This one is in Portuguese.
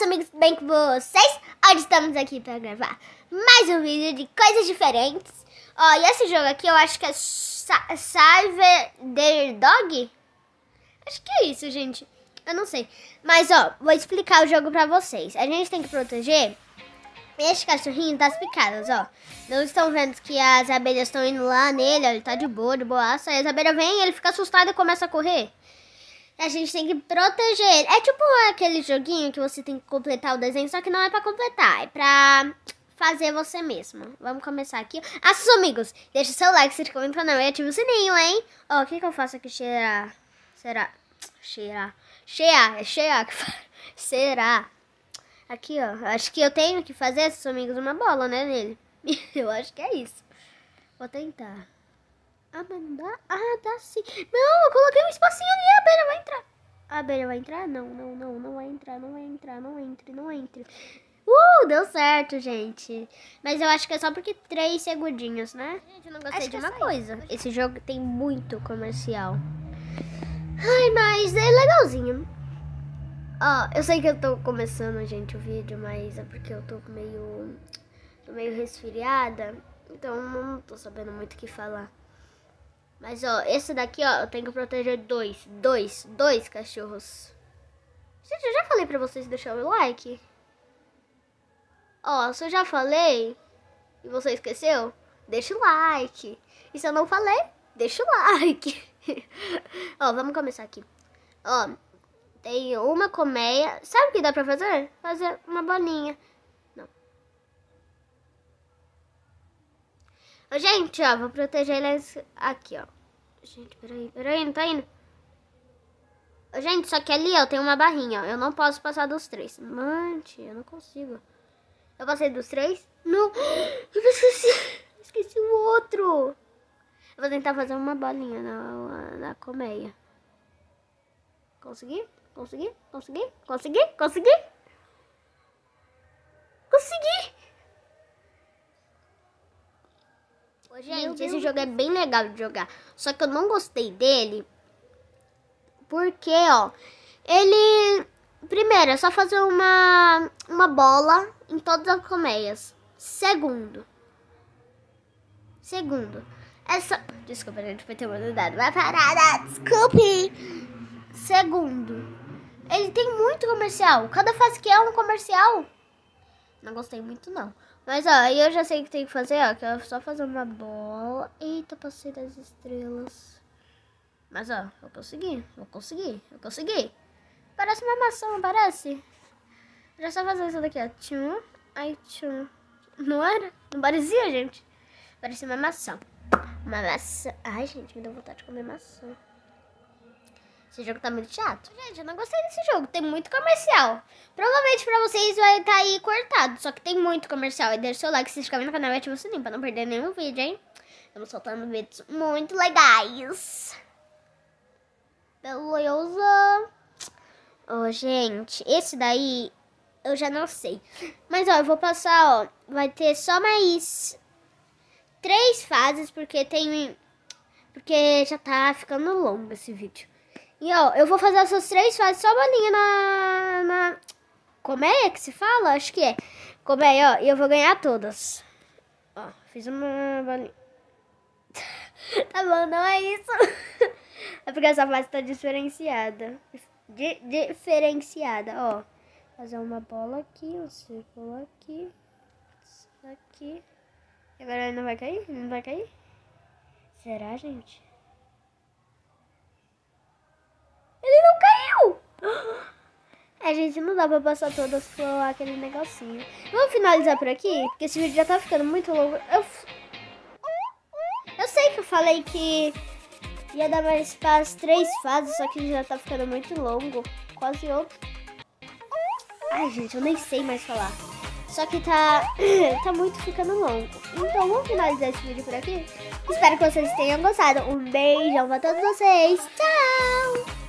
eu amigos bem com vocês. Hoje estamos aqui para gravar mais um vídeo de coisas diferentes. Ó, oh, e esse jogo aqui eu acho que é Save the Dog? Acho que é isso, gente. Eu não sei. Mas, ó, vou explicar o jogo pra vocês. A gente tem que proteger este cachorrinho das tá picadas, ó. Não estão vendo que as abelhas estão indo lá nele, ó, ele tá de boa, de boaça. Aí as abelhas vêm, ele fica assustado e começa a correr. A gente tem que proteger ele. É tipo aquele joguinho que você tem que completar o desenho, só que não é para completar, é pra fazer você mesmo. Vamos começar aqui. Ah, seus amigos, deixa seu like, se inscreve no canal e ativa o sininho, hein? Ó, oh, o que que eu faço aqui? Cheirar. Será? Cheirar. Cheia, é cheia que faz. Será? Aqui, ó. Acho que eu tenho que fazer, seus amigos, uma bola, né, nele. eu acho que é isso. Vou tentar. Ah, mas não dá? Ah, dá sim. Não, eu coloquei um espacinho ali, a abelha vai entrar. A abelha vai entrar? Não, não, não, não vai entrar, não vai entrar, não entre, não entre. Uh, deu certo, gente. Mas eu acho que é só porque três segundinhos, né? Gente, eu não gostei acho de é uma coisa. Esse jogo tem muito comercial. Ai, mas é legalzinho. Ó, oh, eu sei que eu tô começando, gente, o vídeo, mas é porque eu tô meio, tô meio resfriada. Então não tô sabendo muito o que falar. Mas, ó, esse daqui, ó, eu tenho que proteger dois, dois, dois cachorros. Gente, eu já falei pra vocês deixar o like. Ó, se eu já falei e você esqueceu, deixa o like. E se eu não falei, deixa o like. ó, vamos começar aqui. Ó, tem uma colmeia. Sabe o que dá pra fazer? Fazer uma bolinha. Gente, ó, vou proteger eles aqui, ó. Gente, peraí, peraí, não tá indo. Gente, só que ali, ó, tem uma barrinha, ó. Eu não posso passar dos três. Mante, eu não consigo. Eu passei dos três? Não. Eu esqueci. Esqueci o outro. Eu vou tentar fazer uma bolinha na, na colmeia. Consegui? Consegui? Consegui? Consegui? Consegui? gente, esse jogo é bem legal de jogar. Só que eu não gostei dele. Porque, ó, ele. Primeiro, é só fazer uma, uma bola em todas as colmeias. Segundo. Segundo. Essa. Desculpa, gente, foi ter mudado. Vai parar, desculpe! Segundo. Ele tem muito comercial. Cada fase que é um comercial. Não gostei muito, não. Mas ó, eu já sei o que tem que fazer, ó. Que é só fazer uma bola. Eita, passei das estrelas. Mas ó, eu consegui, eu consegui, eu consegui. Parece uma maçã, não parece? Já só fazer isso daqui, ó. Tchum, ai tchum. Não era? Não parecia, gente? Parecia uma maçã. Uma maçã. Ai, gente, me deu vontade de comer maçã. Esse jogo tá muito chato. Gente, eu não gostei desse jogo. Tem muito comercial. Provavelmente pra vocês vai estar tá aí cortado. Só que tem muito comercial. E deixa o seu like, se inscreve no canal e ativa o sininho pra não perder nenhum vídeo, hein? Estamos soltando vídeos muito legais. Beleza. Ô, oh, gente. Esse daí eu já não sei. Mas, ó, eu vou passar, ó. Vai ter só mais três fases, porque tem... Porque já tá ficando longo esse vídeo. E ó, eu vou fazer essas três fases só bolinha na, na. Como é que se fala? Acho que é. Como é, ó, e eu vou ganhar todas. Ó, fiz uma bolinha. tá bom, não é isso. é porque essa fase tá diferenciada. Di diferenciada, ó. Fazer uma bola aqui, um círculo aqui. Aqui. aqui. Agora ele não vai cair? Não vai cair? Será, gente? gente não dá pra passar todas por aquele negocinho. Vamos finalizar por aqui, porque esse vídeo já tá ficando muito longo. Eu, eu sei que eu falei que ia dar mais para as três fases, só que já tá ficando muito longo. Quase outro. Ai, gente, eu nem sei mais falar. Só que tá, tá muito ficando longo. Então vamos finalizar esse vídeo por aqui. Espero que vocês tenham gostado. Um beijão pra todos vocês. Tchau!